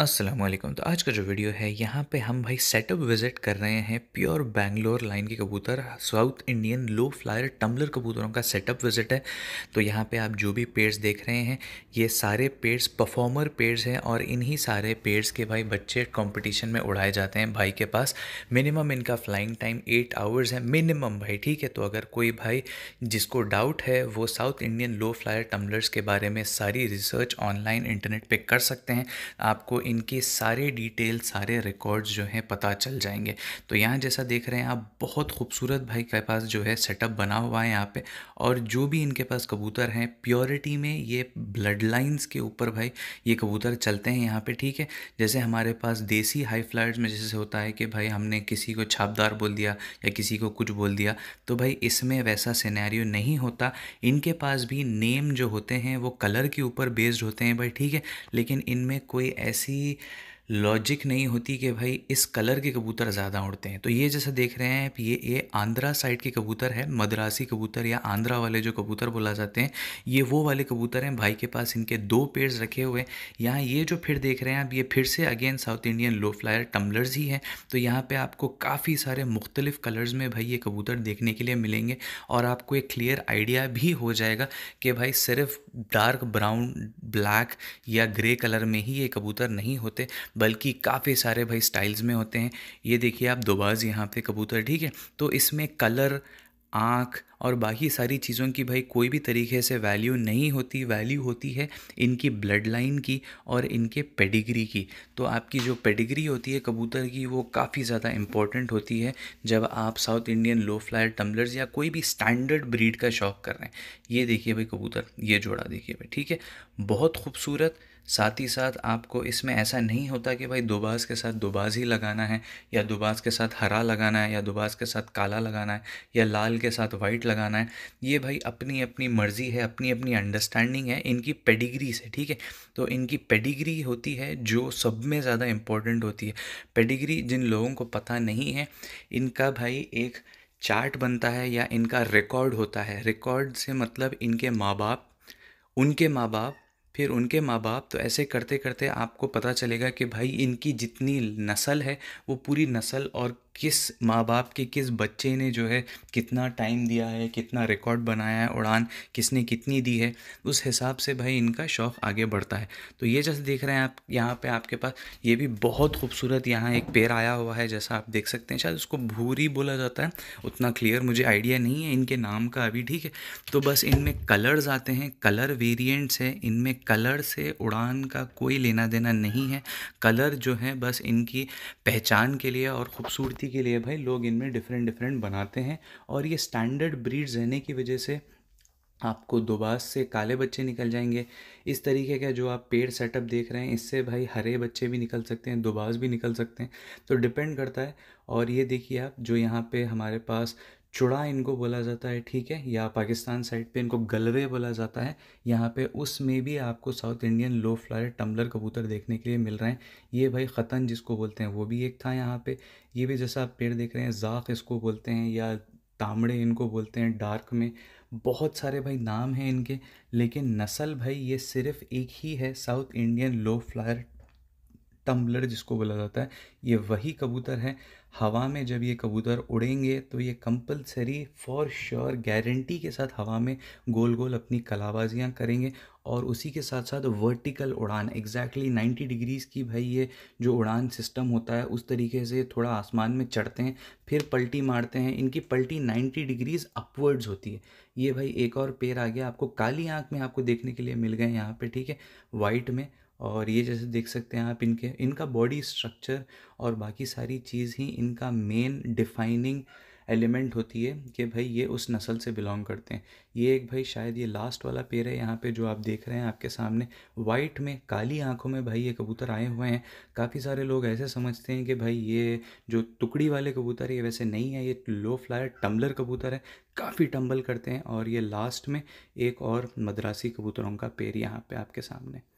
असलम तो आज का जो वीडियो है यहाँ पे हम भाई सेटअप विजिट कर रहे हैं प्योर बैंगलोर लाइन के कबूतर South Indian low flyer tumbler कबूतरों का सेटअप विजिट है तो यहाँ पे आप जो भी पेड्स देख रहे हैं ये सारे पेड्स परफॉर्मर पेड्स हैं और इन्हीं सारे पेड्स के भाई बच्चे कॉम्पिटिशन में उड़ाए जाते हैं भाई के पास मिनिमम इनका फ्लाइंग टाइम एट आवर्स है मिनिमम भाई ठीक है तो अगर कोई भाई जिसको डाउट है वो South Indian low flyer tumblers के बारे में सारी रिसर्च ऑनलाइन इंटरनेट पर कर सकते हैं आपको इनके सारे डिटेल सारे रिकॉर्ड्स जो हैं पता चल जाएंगे तो यहाँ जैसा देख रहे हैं आप बहुत खूबसूरत भाई के पास जो है सेटअप बना हुआ है यहाँ पे और जो भी इनके पास कबूतर हैं प्योरिटी में ये ब्लड लाइन्स के ऊपर भाई ये कबूतर चलते हैं यहाँ पर ठीक है जैसे हमारे पास देसी हाई फ्लाइट में जैसे होता है कि भाई हमने किसी को छापदार बोल दिया या किसी को कुछ बोल दिया तो भाई इसमें वैसा सिनेरियो नहीं होता इनके पास भी नेम जो होते हैं वो कलर के ऊपर बेस्ड होते हैं भाई ठीक है लेकिन इनमें कोई ऐसी be लॉजिक नहीं होती कि भाई इस कलर के कबूतर ज़्यादा उड़ते हैं तो ये जैसा देख रहे हैं ये ये आंध्रा साइड के कबूतर है मद्रासी कबूतर या आंध्रा वाले जो कबूतर बोला जाते हैं ये वो वाले कबूतर हैं भाई के पास इनके दो पेड़ रखे हुए हैं यहाँ ये जो फिर देख रहे हैं आप ये फिर से again South Indian low flyer tumblers ही हैं तो यहाँ पर आपको काफ़ी सारे मुख्तलिफ़ कलर्स में भाई ये कबूतर देखने के लिए मिलेंगे और आपको एक क्लियर आइडिया भी हो जाएगा कि भाई सिर्फ डार्क ब्राउन ब्लैक या ग्रे कलर में ही ये कबूतर नहीं होते बल्कि काफ़ी सारे भाई स्टाइल्स में होते हैं ये देखिए आप दोबाज यहाँ पे कबूतर ठीक है तो इसमें कलर आँख और बाकी सारी चीज़ों की भाई कोई भी तरीके से वैल्यू नहीं होती वैल्यू होती है इनकी ब्लड लाइन की और इनके पेडिग्री की तो आपकी जो पेडिग्री होती है कबूतर की वो काफ़ी ज़्यादा इम्पॉर्टेंट होती है जब आप South Indian low flyer tumblers या कोई भी स्टैंडर्ड ब्रीड का शौक कर रहे हैं ये देखिए भाई कबूतर ये जोड़ा देखिए भाई ठीक है बहुत खूबसूरत साथ ही साथ आपको इसमें ऐसा नहीं होता कि भाई दोबाज के साथ दोबाज ही लगाना है या दोबाज के साथ हरा लगाना है या दोबाज के साथ काला लगाना है या लाल के साथ वाइट लगाना है ये भाई अपनी अपनी मर्ज़ी है अपनी अपनी अंडरस्टैंडिंग है इनकी पेडिग्री से ठीक है तो इनकी पेडिग्री होती है जो सब में ज़्यादा इम्पोर्टेंट होती है पेडिग्री जिन लोगों को पता नहीं है इनका भाई एक चार्ट बनता है या इनका रिकॉर्ड होता है रिकॉर्ड से मतलब इनके माँ बाप उनके माँ बाप फिर उनके माँ बाप तो ऐसे करते करते आपको पता चलेगा कि भाई इनकी जितनी नस्ल है वो पूरी नस्ल और किस माँ बाप के किस बच्चे ने जो है कितना टाइम दिया है कितना रिकॉर्ड बनाया है उड़ान किसने कितनी दी है उस हिसाब से भाई इनका शौक़ आगे बढ़ता है तो ये जैसे देख रहे हैं आप यहाँ पे आपके पास ये भी बहुत खूबसूरत यहाँ एक पेड़ आया हुआ है जैसा आप देख सकते हैं शायद उसको भूरी बोला जाता है उतना क्लियर मुझे आइडिया नहीं है इनके नाम का अभी ठीक है तो बस इनमें कलर्स आते हैं कलर वेरियंट्स हैं इनमें कलर से उड़ान का कोई लेना देना नहीं है कलर जो है बस इनकी पहचान के लिए और ख़ूबसूरती के लिए भाई लोग इनमें डिफरेंट डिफरेंट बनाते हैं और ये स्टैंडर्ड ब्रीड रहने की वजह से आपको दोबास से काले बच्चे निकल जाएंगे इस तरीके का जो आप पेड़ सेटअप देख रहे हैं इससे भाई हरे बच्चे भी निकल सकते हैं दोबास भी निकल सकते हैं तो डिपेंड करता है और ये देखिए आप जो यहाँ पे हमारे पास चुड़ा इनको बोला जाता है ठीक है या पाकिस्तान साइड पे इनको गलवे बोला जाता है यहाँ पे उसमें भी आपको South Indian low flyer tumbler कबूतर देखने के लिए मिल रहे हैं ये भाई ख़तन जिसको बोलते हैं वो भी एक था यहाँ पे ये भी जैसा आप पेड़ देख रहे हैं जाक इसको बोलते हैं या तामड़े इनको बोलते हैं डार्क में बहुत सारे भाई नाम हैं इनके लेकिन नस्ल भाई ये सिर्फ एक ही है South Indian low flyer tumbler जिसको बोला जाता है ये वही कबूतर है हवा में जब ये कबूतर उड़ेंगे तो ये कंपलसरी फॉर श्योर गारंटी के साथ हवा में गोल गोल अपनी कलाबाजियाँ करेंगे और उसी के साथ साथ वर्टिकल उड़ान एग्जैक्टली exactly 90 डिग्रीज़ की भाई ये जो उड़ान सिस्टम होता है उस तरीके से थोड़ा आसमान में चढ़ते हैं फिर पलटी मारते हैं इनकी पलटी 90 डिग्रीज़ अपवर्ड्स होती है ये भाई एक और पेड़ आ गया आपको काली आँख में आपको देखने के लिए मिल गए यहाँ पर ठीक है वाइट में और ये जैसे देख सकते हैं आप इनके इनका बॉडी स्ट्रक्चर और बाकी सारी चीज़ ही इनका मेन डिफाइनिंग एलिमेंट होती है कि भाई ये उस नस्ल से बिलोंग करते हैं ये एक भाई शायद ये लास्ट वाला पेड़ है यहाँ पे जो आप देख रहे हैं आपके सामने वाइट में काली आंखों में भाई ये कबूतर आए हुए हैं काफ़ी सारे लोग ऐसे समझते हैं कि भाई ये जो टुकड़ी वाले कबूतर ये वैसे नहीं है ये लो फ्लायर टम्बलर कबूतर है काफ़ी टम्बल करते हैं और ये लास्ट में एक और मद्रासी कबूतरों का पेड़ यहाँ पर आपके सामने